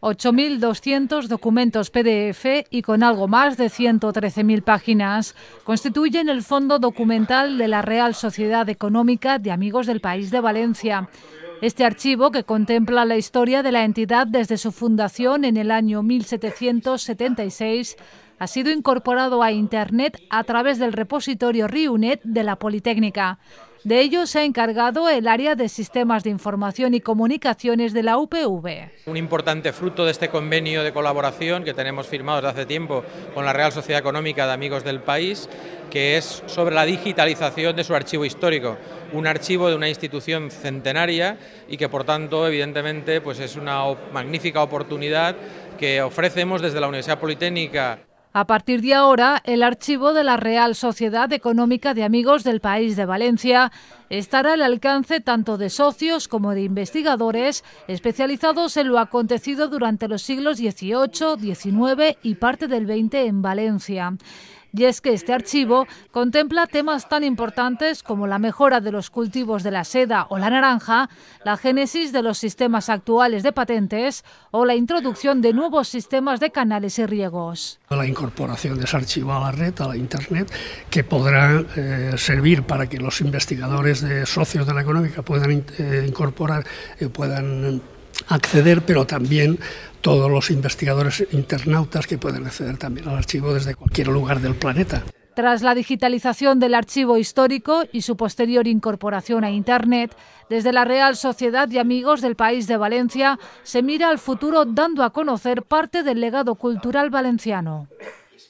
8.200 documentos PDF y con algo más de 113.000 páginas constituyen el fondo documental de la Real Sociedad Económica de Amigos del País de Valencia. Este archivo, que contempla la historia de la entidad desde su fundación en el año 1776, ha sido incorporado a Internet a través del repositorio RIUNET de la Politécnica. De ello se ha encargado el área de sistemas de información y comunicaciones de la UPV. Un importante fruto de este convenio de colaboración que tenemos firmado desde hace tiempo con la Real Sociedad Económica de Amigos del País, que es sobre la digitalización de su archivo histórico, un archivo de una institución centenaria y que por tanto evidentemente pues es una magnífica oportunidad que ofrecemos desde la Universidad Politécnica. A partir de ahora, el archivo de la Real Sociedad Económica de Amigos del País de Valencia estará al alcance tanto de socios como de investigadores especializados en lo acontecido durante los siglos XVIII, XIX y parte del XX en Valencia y es que este archivo contempla temas tan importantes como la mejora de los cultivos de la seda o la naranja, la génesis de los sistemas actuales de patentes o la introducción de nuevos sistemas de canales y riegos. La incorporación de ese archivo a la red, a la Internet, que podrá eh, servir para que los investigadores socios de la económica puedan eh, incorporar, eh, puedan acceder, pero también todos los investigadores internautas que pueden acceder también al archivo desde cualquier lugar del planeta. Tras la digitalización del archivo histórico y su posterior incorporación a Internet, desde la Real Sociedad de Amigos del País de Valencia se mira al futuro dando a conocer parte del legado cultural valenciano. Pues,